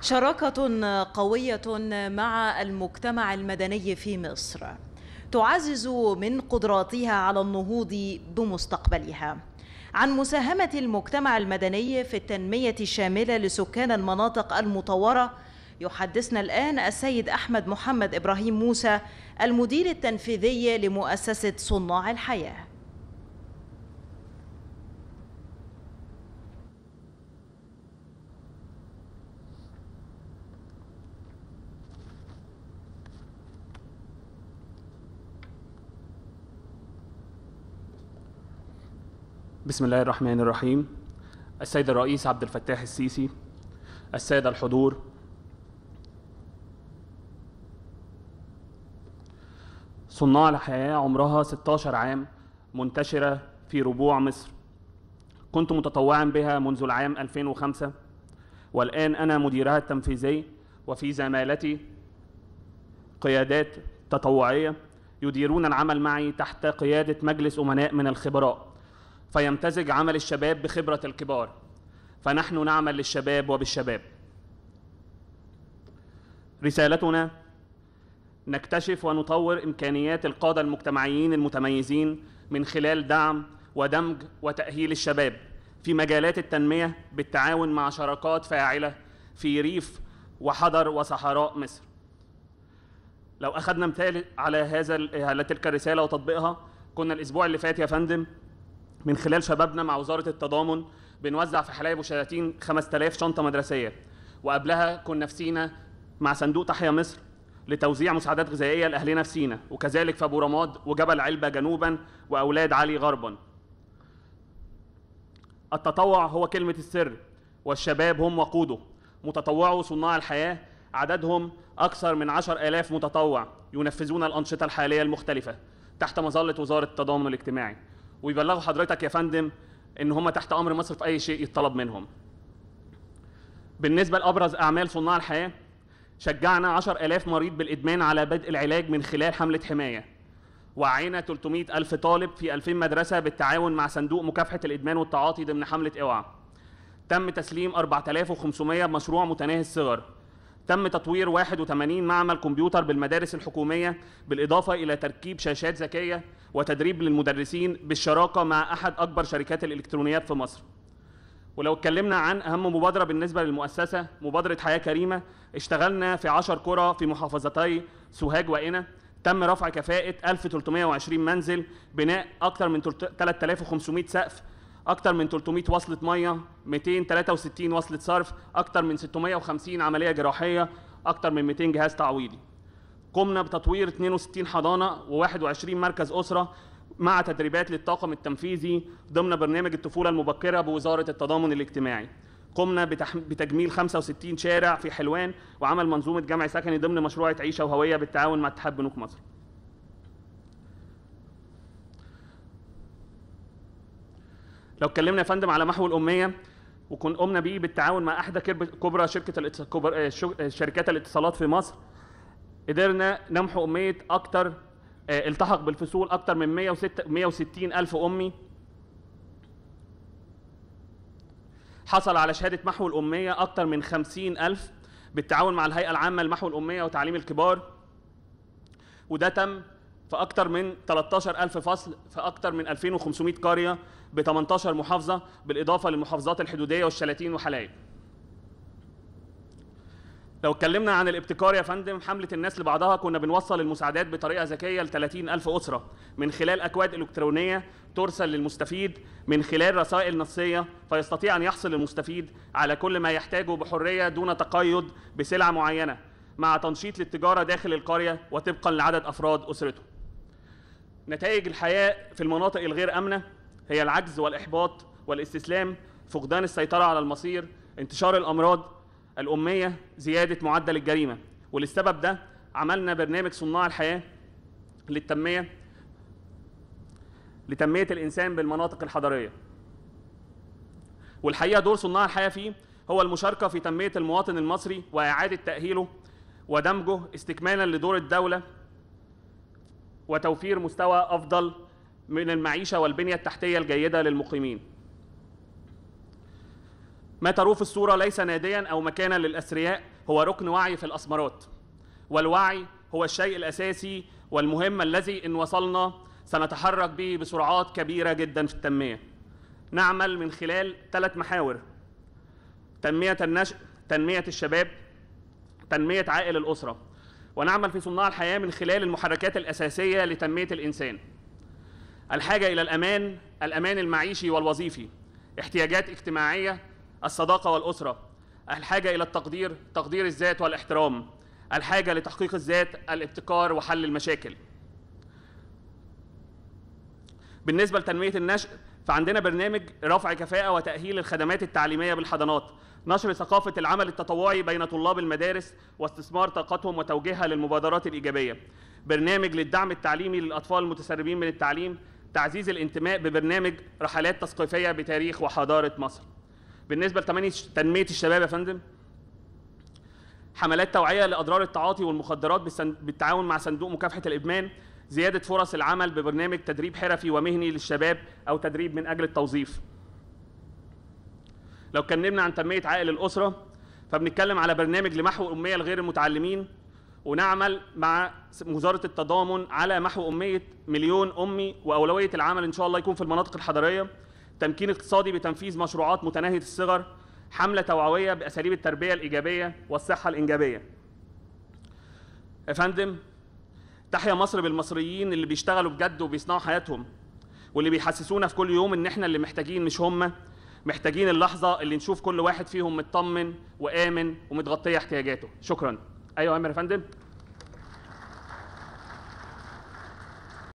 شراكة قوية مع المجتمع المدني في مصر تعزز من قدراتها على النهوض بمستقبلها عن مساهمة المجتمع المدني في التنمية الشاملة لسكان المناطق المطورة يحدثنا الآن السيد أحمد محمد إبراهيم موسى المدير التنفيذي لمؤسسة صناع الحياة بسم الله الرحمن الرحيم السيد الرئيس عبد الفتاح السيسي السادة الحضور صناع الحياة عمرها 16 عام منتشرة في ربوع مصر كنت متطوعا بها منذ العام 2005 والآن أنا مديرها التنفيذي وفي زمالتي قيادات تطوعية يديرون العمل معي تحت قيادة مجلس أمناء من الخبراء فيمتزج عمل الشباب بخبرة الكبار فنحن نعمل للشباب وبالشباب رسالتنا نكتشف ونطور إمكانيات القادة المجتمعيين المتميزين من خلال دعم ودمج وتأهيل الشباب في مجالات التنمية بالتعاون مع شراكات فاعلة في ريف وحضر وصحراء مصر لو أخذنا مثال على هذا على تلك الرسالة وتطبيقها كنا الأسبوع اللي فات يا فندم من خلال شبابنا مع وزاره التضامن بنوزع في حلايب وشلاتين 5000 شنطه مدرسيه وقبلها كنا في سينا مع صندوق تحيا مصر لتوزيع مساعدات غذائيه لاهلنا في سينا وكذلك في ابو رماد وجبل علبه جنوبا واولاد علي غربا التطوع هو كلمه السر والشباب هم وقوده متطوعوا صناع الحياه عددهم أكثر من 10,000 متطوع ينفذون الأنشطة الحالية المختلفة تحت مظلة وزارة التضامن الاجتماعي ويبلغوا حضرتك يا فندم ان هم تحت امر مصر في اي شيء يتطلب منهم بالنسبه لابرز اعمال صناع الحياه شجعنا 10000 مريض بالادمان على بدء العلاج من خلال حمله حمايه وعينا 300000 طالب في 2000 مدرسة بالتعاون مع صندوق مكافحة الإدمان والتعاطي ضمن حملة اوعى. تم تسليم 4500 مشروع متناهي الصغر تم تطوير 81 معمل كمبيوتر بالمدارس الحكومية بالإضافة إلى تركيب شاشات ذكية وتدريب للمدرسين بالشراكة مع أحد أكبر شركات الإلكترونيات في مصر ولو اتكلمنا عن أهم مبادرة بالنسبة للمؤسسة مبادرة حياة كريمة اشتغلنا في 10 قرى في محافظتي سوهاج وإنا تم رفع كفاءة 1320 منزل بناء أكثر من 3500 سقف اكتر من 300 وصله ميه 263 وصله صرف اكتر من 650 عمليه جراحيه اكتر من 200 جهاز تعويضي قمنا بتطوير 62 حضانه و21 مركز اسره مع تدريبات للطاقم التنفيذي ضمن برنامج الطفوله المبكره بوزاره التضامن الاجتماعي قمنا بتجميل 65 شارع في حلوان وعمل منظومه جمع سكني ضمن مشروع عيشه وهويه بالتعاون مع اتحاد بنوك مصر لو اتكلمنا يا فندم على محو الاميه وكن قمنا بيه بالتعاون مع احدى كبرى شركه آه، آه، شركات الاتصالات في مصر قدرنا نمحو اميه اكتر آه، التحق بالفصول اكتر من 160 الف امي حصل على شهاده محو الاميه اكتر من 50 الف بالتعاون مع الهيئه العامه لمحو الاميه وتعليم الكبار وده تم في أكثر من 13000 فصل في أكثر من 2500 قريه ب 18 محافظه بالاضافه للمحافظات الحدوديه والشلاتين وحلايب لو اتكلمنا عن الابتكار يا فندم حملة الناس لبعضها كنا بنوصل المساعدات بطريقة ذكية ل 30 ألف أسرة من خلال أكواد إلكترونية ترسل للمستفيد من خلال رسائل نصية فيستطيع أن يحصل المستفيد على كل ما يحتاجه بحرية دون تقيد بسلعة معينة مع تنشيط للتجارة داخل القرية وطبقا لعدد أفراد أسرته نتائج الحياة في المناطق الغير آمنة هي العجز والإحباط والاستسلام فقدان السيطرة على المصير انتشار الأمراض الأمية زيادة معدل الجريمة وللسبب ده عملنا برنامج صناع الحياة للتنمية لتنمية الإنسان بالمناطق الحضرية والحقيقة دور صناع الحياة فيه هو المشاركة في تنمية المواطن المصري وإعادة تأهيله ودمجه استكمالا لدور الدولة وتوفير مستوى أفضل من المعيشة والبنية التحتية الجيدة للمقيمين ما تروف الصورة ليس ناديا أو مكانا للأثرياء هو ركن وعي في الأسمرات والوعي هو الشيء الأساسي والمهم الذي إن وصلنا سنتحرك به بسرعات كبيرة جدا في التنمية نعمل من خلال ثلاث محاور تنمية النشء تنمية الشباب تنمية عائل الأسرة ونعمل في صناع الحياة من خلال المحركات الأساسية لتنمية الإنسان الحاجة إلى الأمان الأمان المعيشي والوظيفي احتياجات اجتماعية الصداقة والأسرة الحاجة إلى التقدير تقدير الذات والاحترام الحاجة لتحقيق الذات الابتكار وحل المشاكل بالنسبة لتنمية النشء فعندنا برنامج رفع كفاءه وتاهيل الخدمات التعليميه بالحضانات نشر ثقافه العمل التطوعي بين طلاب المدارس واستثمار طاقتهم وتوجيهها للمبادرات الايجابيه برنامج للدعم التعليمي للاطفال المتسربين من التعليم تعزيز الانتماء ببرنامج رحلات تثقيفيه بتاريخ وحضاره مصر بالنسبه لتنميه الشباب يا فندم حملات توعيه لاضرار التعاطي والمخدرات بالتعاون مع صندوق مكافحه الادمان زياده فرص العمل ببرنامج تدريب حرفي ومهني للشباب او تدريب من اجل التوظيف لو اتكلمنا عن تنميه عائل الاسره فبنتكلم على برنامج لمحو اميه لغير المتعلمين ونعمل مع وزاره التضامن على محو اميه مليون امي واولويه العمل ان شاء الله يكون في المناطق الحضريه تمكين اقتصادي بتنفيذ مشروعات متناهيه الصغر حمله توعويه باساليب التربيه الايجابيه والصحه الانجابيه افندم فندم تحيا مصر بالمصريين اللي بيشتغلوا بجد وبيصنعوا حياتهم واللي بيحسسونا في كل يوم ان احنا اللي محتاجين مش هم محتاجين اللحظه اللي نشوف كل واحد فيهم مطمن وامن ومتغطيه احتياجاته شكرا ايوه يا فندم